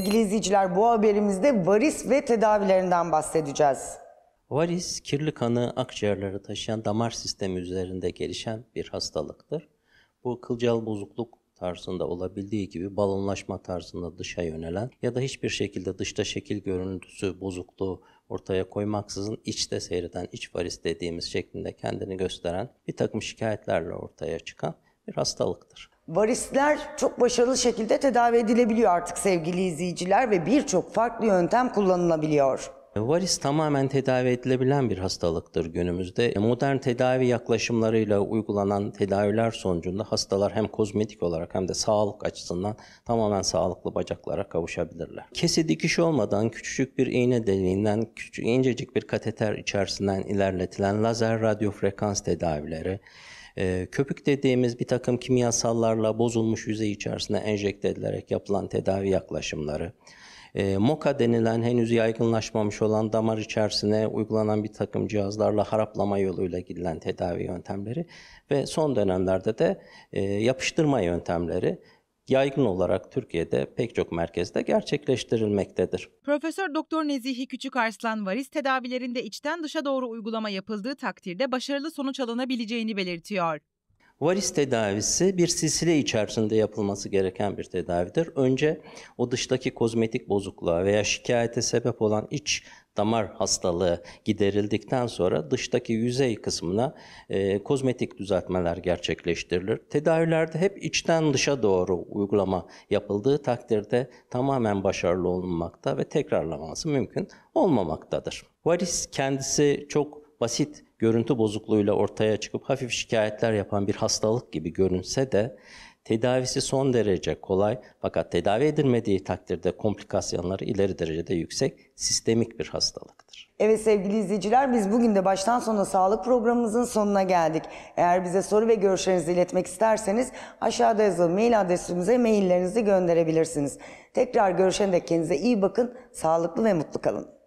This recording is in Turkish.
İlgili izleyiciler bu haberimizde varis ve tedavilerinden bahsedeceğiz. Varis, kirli kanı akciğerlere taşıyan damar sistemi üzerinde gelişen bir hastalıktır. Bu kılcal bozukluk tarzında olabildiği gibi balonlaşma tarzında dışa yönelen ya da hiçbir şekilde dışta şekil görüntüsü bozukluğu ortaya koymaksızın içte seyreden iç varis dediğimiz şeklinde kendini gösteren bir takım şikayetlerle ortaya çıkan bir hastalıktır varisler çok başarılı şekilde tedavi edilebiliyor artık sevgili izleyiciler ve birçok farklı yöntem kullanılabiliyor. Varis tamamen tedavi edilebilen bir hastalıktır günümüzde. E, modern tedavi yaklaşımlarıyla uygulanan tedaviler sonucunda hastalar hem kozmetik olarak hem de sağlık açısından tamamen sağlıklı bacaklara kavuşabilirler. Kesi dikiş olmadan küçücük bir iğne deliğinden küçük incecik bir kateter içerisinden ilerletilen lazer radyo frekans tedavileri, e, köpük dediğimiz bir takım kimyasallarla bozulmuş yüzey içerisine enjekte edilerek yapılan tedavi yaklaşımları, e, ee, MOCA denilen henüz yaygınlaşmamış olan damar içerisine uygulanan bir takım cihazlarla haraplama yoluyla gidilen tedavi yöntemleri ve son dönemlerde de e, yapıştırma yöntemleri yaygın olarak Türkiye'de pek çok merkezde gerçekleştirilmektedir. Profesör Doktor Nezihi Küçük Arslan varis tedavilerinde içten dışa doğru uygulama yapıldığı takdirde başarılı sonuç alınabileceğini belirtiyor. Varis tedavisi bir silsile içerisinde yapılması gereken bir tedavidir. Önce o dıştaki kozmetik bozukluğa veya şikayete sebep olan iç damar hastalığı giderildikten sonra dıştaki yüzey kısmına e, kozmetik düzeltmeler gerçekleştirilir. Tedavilerde hep içten dışa doğru uygulama yapıldığı takdirde tamamen başarılı olunmakta ve tekrarlaması mümkün olmamaktadır. Varis kendisi çok basit görüntü bozukluğuyla ortaya çıkıp hafif şikayetler yapan bir hastalık gibi görünse de tedavisi son derece kolay fakat tedavi edilmediği takdirde komplikasyonları ileri derecede yüksek sistemik bir hastalıktır. Evet sevgili izleyiciler biz bugün de baştan sona sağlık programımızın sonuna geldik. Eğer bize soru ve görüşlerinizi iletmek isterseniz aşağıda yazılı mail adresimize maillerinizi gönderebilirsiniz. Tekrar görüşene dek kendinize iyi bakın, sağlıklı ve mutlu kalın.